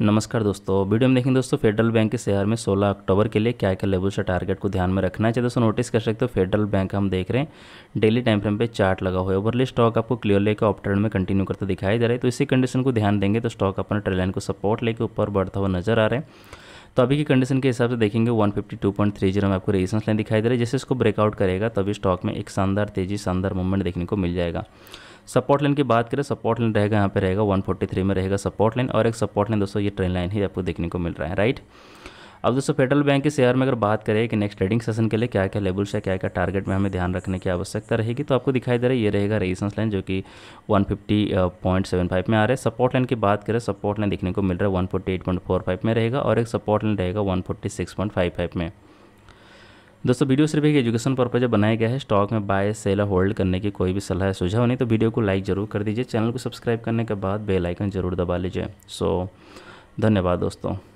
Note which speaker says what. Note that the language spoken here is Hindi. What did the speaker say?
Speaker 1: नमस्कार दोस्तों वीडियो में देखेंगे दोस्तों फेडरल बैंक के शेयर में 16 अक्टूबर के लिए क्या क्या लेवल्स और टारगेट को ध्यान में रखना है चाहिए दोस्तों नोटिस कर सकते हो फेडरल बैंक हम देख रहे हैं डेली टाइम फ्रेम पे चार्ट लगा हुआ है ओवरली स्टॉक आपको क्लियर लेकर ऑप ट्रेंड में कंटिन्यू करते दिखाई दे रहा है तो इसी कंडीशन को ध्यान देंगे तो स्टॉक अपने ट्रेलाइन को सपोर्ट लेकर ऊपर बढ़ता हुआ नजर आ रहे हैं तो अभी की कंडीशन के हिसाब से देखेंगे 152.30 में आपको रेजिस्टेंस लाइन दिखाई दे रहा है जैसे इसको ब्रेकआउट करेगा तभी स्टॉक में एक शानदार तेजी शानदार मूवमेंट देखने को मिल जाएगा सपोर्ट लाइन की बात करें सपोर्ट लाइन रहेगा यहाँ पे रहेगा 143 में रहेगा सपोर्ट लाइन और एक सपोर्ट लाइन दोस्तों ये ट्रेन लाइन ही आपको देखने को मिल रहा है राइट अब दोस्तों फेडरल बैंक के शेयर में अगर बात करें कि नेक्स्ट ट्रेडिंग सेशन के लिए क्या क्या लेवल्स है क्या क्या टारगेट में हमें ध्यान रखने की आवश्यकता रहेगी तो आपको दिखाई दे रहा है ये रहेगा रेजिस्टेंस लाइन जो कि 150.75 में आ रहा है सपोर्ट लाइन की बात करें सपोर्ट लाइन देखने को मिल रहा है वन में रहेगा और एक सपोर्ट लाइन रहेगा वन में दोस्तों वीडियो सिर्फ एक एजुकेशन पर्पज बनाया गया है स्टॉक में बाय सेल और होल्ड करने की कोई भी सलाह है सुझाव नहीं तो वीडियो को लाइक जरूर कर दीजिए चैनल को सब्सक्राइब करने के बाद बेल आइकन जरूर दबा लीजिए सो धन्यवाद दोस्तों